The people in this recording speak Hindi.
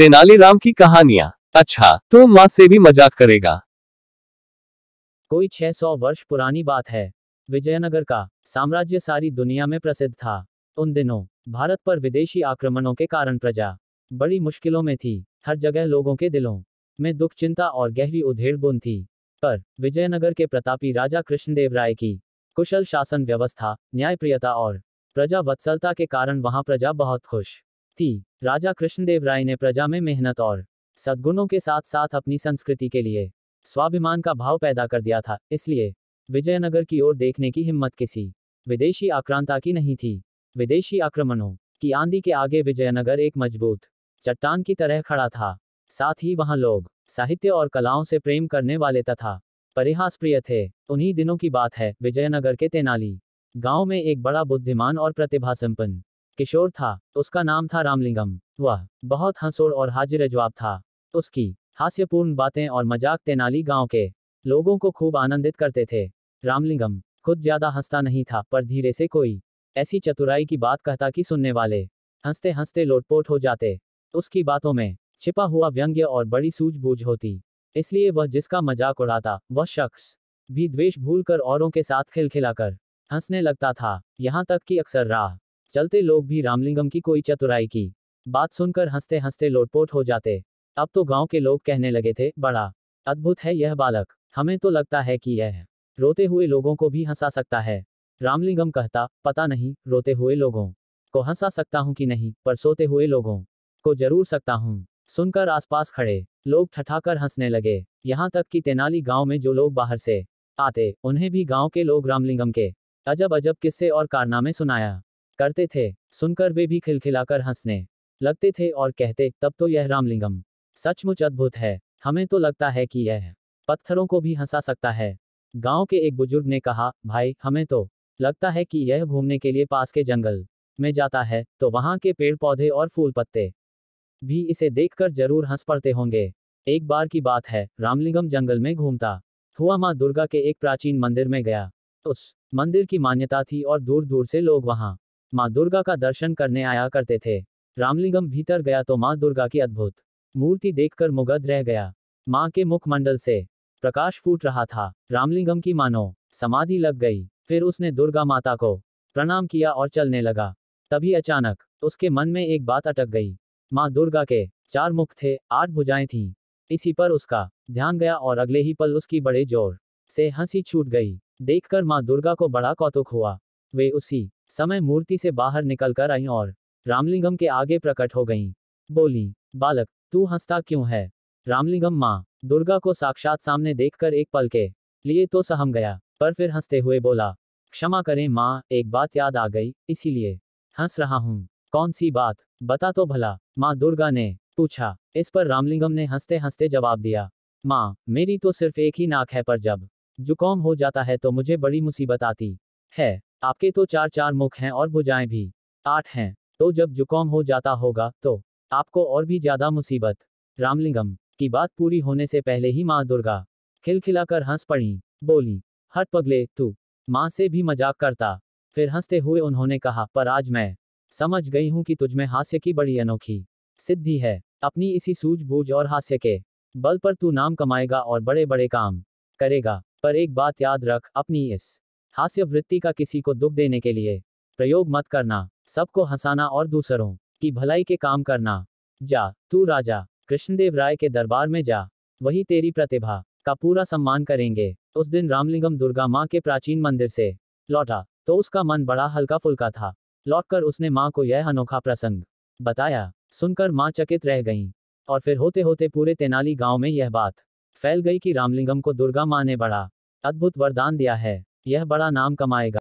तेनालीराम की कहानियां अच्छा तो माँ से भी मजाक करेगा कोई 600 वर्ष पुरानी बात है विजयनगर का साम्राज्य सारी दुनिया में प्रसिद्ध था उन दिनों भारत पर विदेशी आक्रमणों के कारण प्रजा बड़ी मुश्किलों में थी हर जगह लोगों के दिलों में दुख चिंता और गहरी उधेड़ बुन थी पर विजयनगर के प्रतापी राजा कृष्णदेव राय की कुशल शासन व्यवस्था न्यायप्रियता और प्रजा वत्सलता के कारण वहां प्रजा बहुत खुश व्यक्ति राजा कृष्णदेव राय ने प्रजा में मेहनत और सद्गुणों के साथ साथ अपनी संस्कृति के लिए स्वाभिमान का भाव पैदा कर दिया था इसलिए विजयनगर की ओर देखने की हिम्मत किसी विदेशी आक्रांता की नहीं थी विदेशी आक्रमणों की आंधी के आगे विजयनगर एक मजबूत चट्टान की तरह खड़ा था साथ ही वहां लोग साहित्य और कलाओं से प्रेम करने वाले तथा परिहास प्रिय थे उन्हीं दिनों की बात है विजयनगर के तेनाली गांव में एक बड़ा बुद्धिमान और प्रतिभा संपन्न किशोर था उसका नाम था रामलिंगम वह बहुत हंसोड़ और हाजिर जवाब था उसकी हास्यपूर्ण बातें और मजाक तेनाली गांव के लोगों को खूब आनंदित करते थे रामलिंगम खुद ज्यादा हंसता नहीं था पर धीरे से कोई ऐसी चतुराई की बात कहता कि सुनने वाले हंसते हंसते लोटपोट हो जाते उसकी बातों में छिपा हुआ व्यंग्य और बड़ी सूझबूझ होती इसलिए वह जिसका मजाक उड़ाता वह शख्स भी द्वेष भूलकर औरों के साथ खिलखिलाकर हंसने लगता था यहाँ तक कि अक्सर राह चलते लोग भी रामलिंगम की कोई चतुराई की बात सुनकर हंसते हंसते लोटपोट हो जाते अब तो गांव के लोग कहने लगे थे बड़ा अद्भुत है यह बालक हमें तो लगता है कि यह रोते हुए लोगों को भी हंसा सकता है रामलिंगम कहता पता नहीं रोते हुए लोगों को हंसा सकता हूँ कि नहीं पर सोते हुए लोगों को जरूर सकता हूँ सुनकर आसपास खड़े लोग ठठाकर हंसने लगे यहाँ तक कि तेनाली गांव में जो लोग बाहर से आते उन्हें भी गांव के लोग रामलिंगम के अजब अजब किस्से और कारनामे सुनाया करते थे सुनकर वे भी खिलखिलाकर हंसने लगते थे और कहते तब तो यह रामलिंगम सचमुच अद्भुत है हमें तो लगता है कि यह पत्थरों को भी हंसा सकता है गांव के एक बुजुर्ग ने कहा भाई हमें तो लगता है कि यह घूमने के लिए पास के जंगल में जाता है तो वहां के पेड़ पौधे और फूल पत्ते भी इसे देखकर जरूर हंस पड़ते होंगे एक बार की बात है रामलिंगम जंगल में घूमता हुआ माँ दुर्गा के एक प्राचीन मंदिर में गया उस मंदिर की मान्यता थी और दूर दूर से लोग वहां माँ दुर्गा का दर्शन करने आया करते थे रामलिंगम भीतर गया तो माँ दुर्गा की अद्भुत मूर्ति देखकर मुगध रह गया माँ के मुखमंडल से प्रकाश फूट रहा था रामलिंगम की मानो समाधि लग गई फिर उसने दुर्गा माता को प्रणाम किया और चलने लगा तभी अचानक उसके मन में एक बात अटक गई माँ दुर्गा के चार मुख थे आठ भुजाएं थीं इसी पर उसका ध्यान गया और अगले ही पल उसकी बड़े जोर से हंसी छूट गई देखकर माँ दुर्गा को बड़ा कौतुक हुआ वे उसी समय मूर्ति से बाहर निकल कर आई और रामलिंगम के आगे प्रकट हो गई बोली बालक तू हंसता क्यों है रामलिंगम माँ दुर्गा को साक्षात सामने देखकर एक पल के लिए तो सहम गया पर फिर हंसते हुए बोला क्षमा करें माँ एक बात याद आ गई इसीलिए हंस रहा हूँ कौन सी बात बता तो भला माँ दुर्गा ने पूछा इस पर रामलिंगम ने हंसते हंसते जवाब दिया माँ मेरी तो सिर्फ एक ही नाक है पर जब जुकाम हो जाता है तो मुझे बड़ी मुसीबत आती है आपके तो चार चार मुख हैं और भुजाएं भी आठ हैं तो जब जुकाम हो जाता होगा तो आपको और भी ज्यादा मुसीबत रामलिंगम की बात पूरी होने से पहले ही माँ दुर्गा खिलखिलाकर हंस पड़ी बोली हट पगले तू माँ से भी मजाक करता फिर हंसते हुए उन्होंने कहा पर आज मैं समझ गई हूँ कि तुझमें हास्य की बड़ी अनोखी सिद्धि है अपनी इसी सूझबूझ और हास्य के बल पर तू नाम कमाएगा और बड़े बड़े काम करेगा पर एक बात याद रख अपनी इस हास्य वृत्ति का किसी को दुख देने के लिए प्रयोग मत करना सबको हंसाना और दूसरों की भलाई के काम करना जा तू राजा कृष्णदेव राय के दरबार में जा वही तेरी प्रतिभा का पूरा सम्मान करेंगे उस दिन रामलिंगम दुर्गा माँ के प्राचीन मंदिर से लौटा तो उसका मन बड़ा हल्का फुल्का था लौटकर उसने माँ को यह अनोखा प्रसंग बताया सुनकर माँ चकित रह गई और फिर होते होते पूरे तेनाली गांव में यह बात फैल गई कि रामलिंगम को दुर्गा माँ ने बड़ा अद्भुत वरदान दिया है यह बड़ा नाम कमाएगा